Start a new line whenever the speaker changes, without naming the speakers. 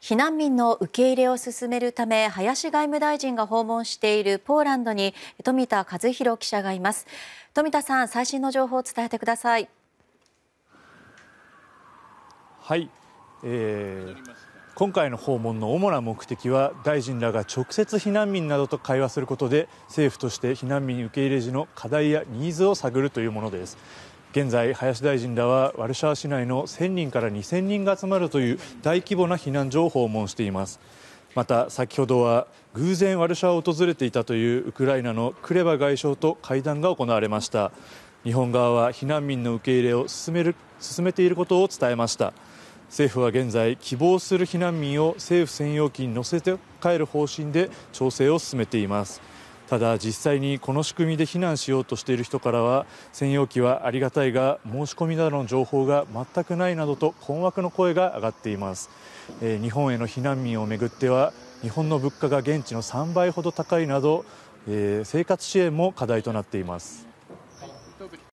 避難民の受け入れを進めるため林外務大臣が訪問しているポーランドに富田和弘記者がいます富田さん最新の情報を伝えてください
はい、えー、今回の訪問の主な目的は大臣らが直接避難民などと会話することで政府として避難民受け入れ時の課題やニーズを探るというものです現在、林大臣らはワルシャワ市内の1000人から2000人が集まるという大規模な避難所を訪問していますまた、先ほどは偶然ワルシャワを訪れていたというウクライナのクレバ外相と会談が行われました日本側は避難民の受け入れを進める進めていることを伝えました政府は現在希望する避難民を政府専用機に乗せて帰る方針で調整を進めていますただ実際にこの仕組みで避難しようとしている人からは専用機はありがたいが申し込みなどの情報が全くないなどと困惑の声が上がっています、えー、日本への避難民をめぐっては日本の物価が現地の3倍ほど高いなど、えー、生活支援も課題となっています